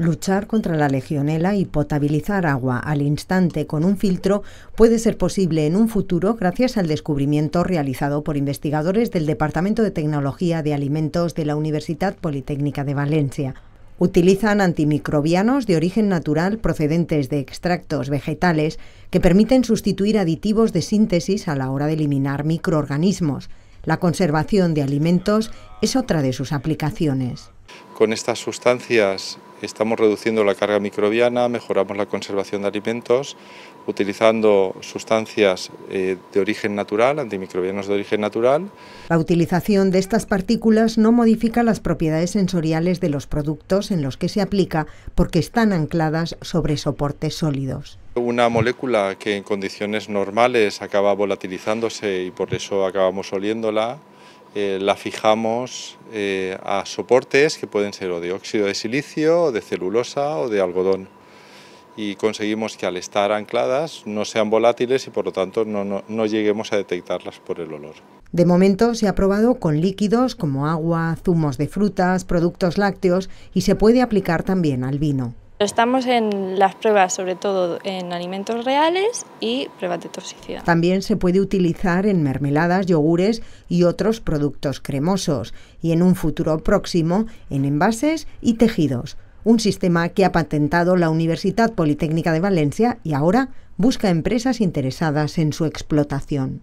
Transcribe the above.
Luchar contra la legionela y potabilizar agua al instante con un filtro puede ser posible en un futuro gracias al descubrimiento realizado por investigadores del Departamento de Tecnología de Alimentos de la Universidad Politécnica de Valencia. Utilizan antimicrobianos de origen natural procedentes de extractos vegetales que permiten sustituir aditivos de síntesis a la hora de eliminar microorganismos. La conservación de alimentos es otra de sus aplicaciones. Con estas sustancias estamos reduciendo la carga microbiana, mejoramos la conservación de alimentos, utilizando sustancias eh, de origen natural, antimicrobianos de origen natural. La utilización de estas partículas no modifica las propiedades sensoriales de los productos en los que se aplica porque están ancladas sobre soportes sólidos. Una molécula que en condiciones normales acaba volatilizándose y por eso acabamos oliéndola, eh, la fijamos eh, a soportes que pueden ser o de óxido de silicio, o de celulosa o de algodón. Y conseguimos que al estar ancladas no sean volátiles y por lo tanto no lleguemos a detectarlas por el olor. De momento se ha probado con líquidos como agua, zumos de frutas, productos lácteos y se puede aplicar también al vino. Estamos en las pruebas sobre todo en alimentos reales y pruebas de toxicidad. También se puede utilizar en mermeladas, yogures y otros productos cremosos y en un futuro próximo en envases y tejidos. Un sistema que ha patentado la Universidad Politécnica de Valencia y ahora busca empresas interesadas en su explotación.